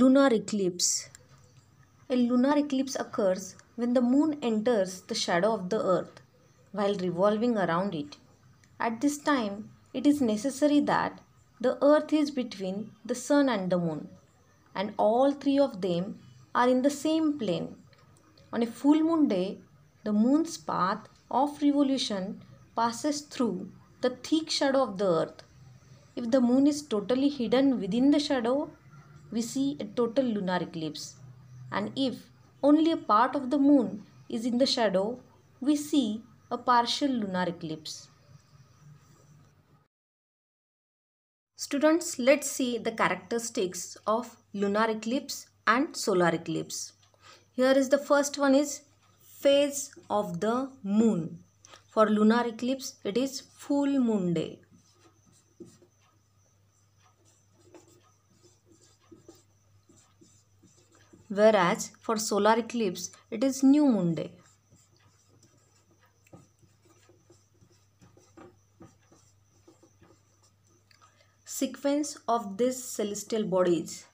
lunar eclipse. A lunar eclipse occurs when the moon enters the shadow of the earth while revolving around it. At this time, it is necessary that the earth is between the sun and the moon, and all three of them are in the same plane. On a full moon day, the moon's path of revolution passes through the thick shadow of the earth. If the moon is totally hidden within the shadow, we see a total lunar eclipse. And if only a part of the moon is in the shadow, we see a partial lunar eclipse. Students, let's see the characteristics of lunar eclipse and solar eclipse. Here is the first one is phase of the moon. For lunar eclipse, it is full moon day. whereas for solar eclipse it is new moon day. Sequence of these celestial bodies.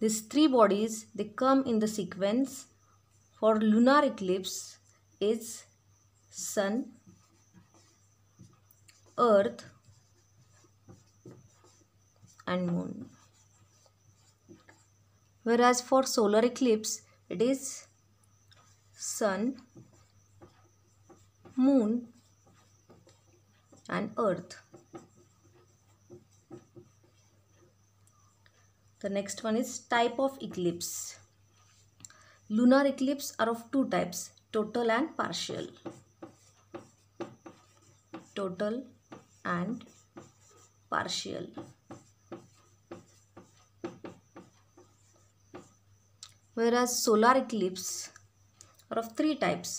These three bodies they come in the sequence for lunar eclipse is Sun, Earth and Moon whereas for solar eclipse it is sun moon and earth the next one is type of eclipse lunar eclipse are of two types total and partial total and partial whereas solar eclipse are of three types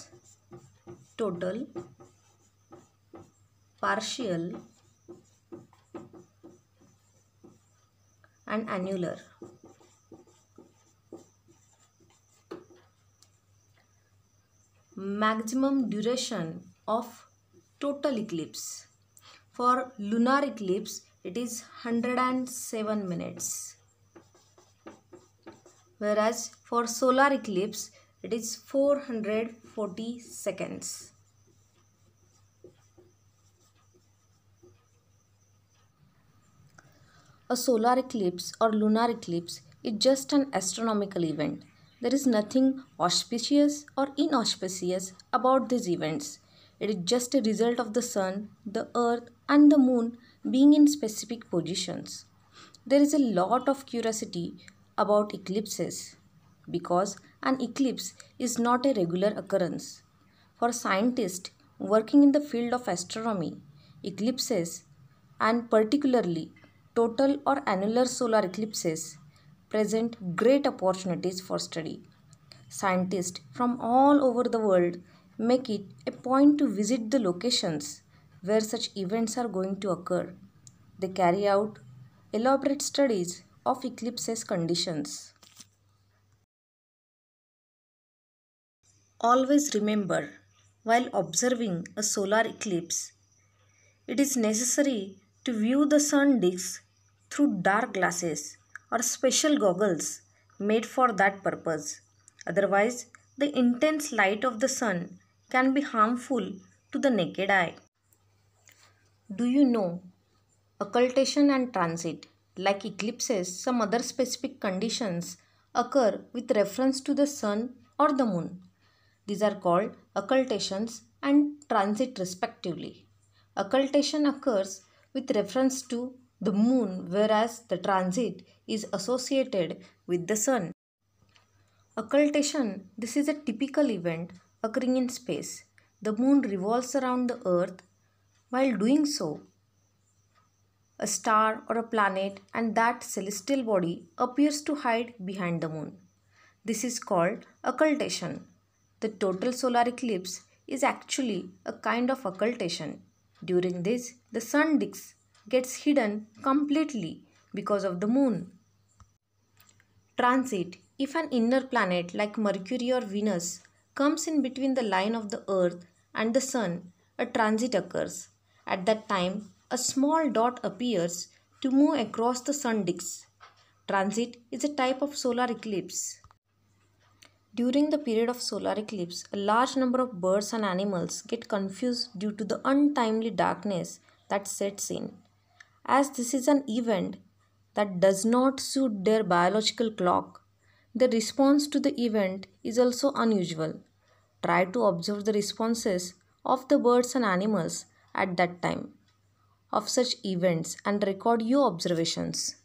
total partial and annular maximum duration of total eclipse for lunar eclipse it is 107 minutes whereas for solar eclipse it is 440 seconds. A solar eclipse or lunar eclipse is just an astronomical event. There is nothing auspicious or inauspicious about these events. It is just a result of the sun, the earth and the moon being in specific positions. There is a lot of curiosity about eclipses because an eclipse is not a regular occurrence. For scientists working in the field of astronomy, eclipses and particularly total or annular solar eclipses present great opportunities for study. Scientists from all over the world make it a point to visit the locations where such events are going to occur. They carry out elaborate studies of eclipses conditions. Always remember, while observing a solar eclipse, it is necessary to view the sun disk through dark glasses or special goggles made for that purpose. Otherwise, the intense light of the sun can be harmful to the naked eye. Do you know occultation and transit? like eclipses, some other specific conditions occur with reference to the sun or the moon. These are called occultations and transit respectively. Occultation occurs with reference to the moon whereas the transit is associated with the sun. Occultation this is a typical event occurring in space. The moon revolves around the earth. While doing so, a star or a planet and that celestial body appears to hide behind the moon. This is called occultation. The total solar eclipse is actually a kind of occultation. During this, the sun disk gets hidden completely because of the moon. Transit If an inner planet like Mercury or Venus comes in between the line of the earth and the sun, a transit occurs. At that time, a small dot appears to move across the sun disk. Transit is a type of solar eclipse. During the period of solar eclipse, a large number of birds and animals get confused due to the untimely darkness that sets in. As this is an event that does not suit their biological clock, the response to the event is also unusual. Try to observe the responses of the birds and animals at that time of such events and record your observations.